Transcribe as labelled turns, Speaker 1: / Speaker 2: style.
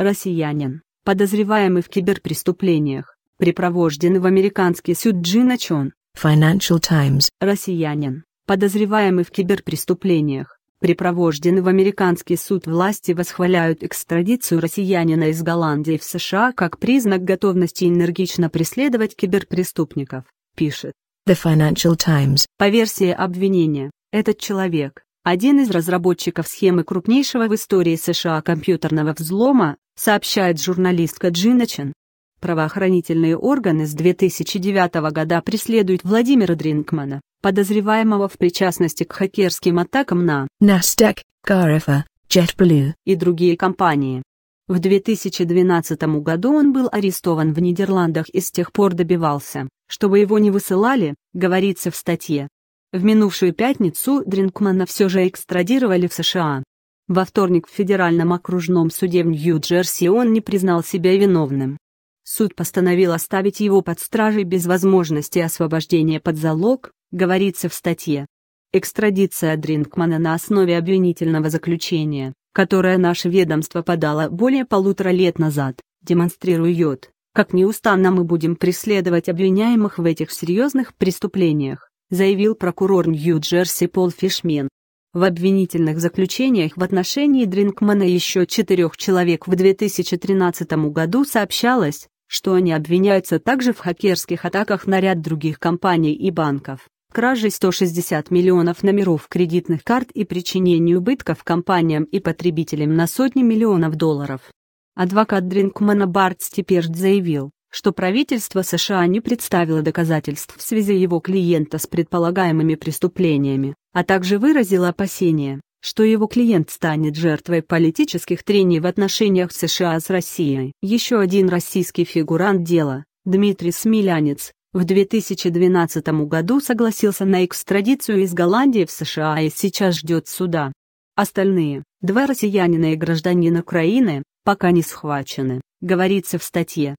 Speaker 1: россиянин, подозреваемый в киберпреступлениях, припровожден в американский суд Джина Чон.
Speaker 2: Financial Times.
Speaker 1: Россиянин, подозреваемый в киберпреступлениях, припровожден в американский суд власти восхваляют экстрадицию россиянина из Голландии в США как признак готовности энергично преследовать киберпреступников, пишет.
Speaker 2: The Financial Times.
Speaker 1: По версии обвинения, этот человек, один из разработчиков схемы крупнейшего в истории США компьютерного взлома, сообщает журналистка Джина Чен. Правоохранительные органы с 2009 года преследуют Владимира Дринкмана, подозреваемого в причастности к хакерским атакам на
Speaker 2: NASDAQ, Carifa, JetBlue
Speaker 1: и другие компании. В 2012 году он был арестован в Нидерландах и с тех пор добивался, чтобы его не высылали, говорится в статье. В минувшую пятницу Дринкмана все же экстрадировали в США. Во вторник в Федеральном окружном суде в Нью-Джерси он не признал себя виновным. Суд постановил оставить его под стражей без возможности освобождения под залог, говорится в статье. Экстрадиция Дринкмана на основе обвинительного заключения, которое наше ведомство подало более полутора лет назад, демонстрирует, как неустанно мы будем преследовать обвиняемых в этих серьезных преступлениях заявил прокурор Нью-Джерси Пол Фишмен. В обвинительных заключениях в отношении Дринкмана еще четырех человек в 2013 году сообщалось, что они обвиняются также в хакерских атаках на ряд других компаний и банков, краже 160 миллионов номеров кредитных карт и причинении убытков компаниям и потребителям на сотни миллионов долларов. Адвокат Дринкмана Барт Степерт заявил, что правительство США не представило доказательств в связи его клиента с предполагаемыми преступлениями, а также выразило опасение, что его клиент станет жертвой политических трений в отношениях США с Россией. Еще один российский фигурант дела, Дмитрий Смелянец, в 2012 году согласился на экстрадицию из Голландии в США и сейчас ждет суда. Остальные, два россиянина и гражданин Украины, пока не схвачены, говорится в статье.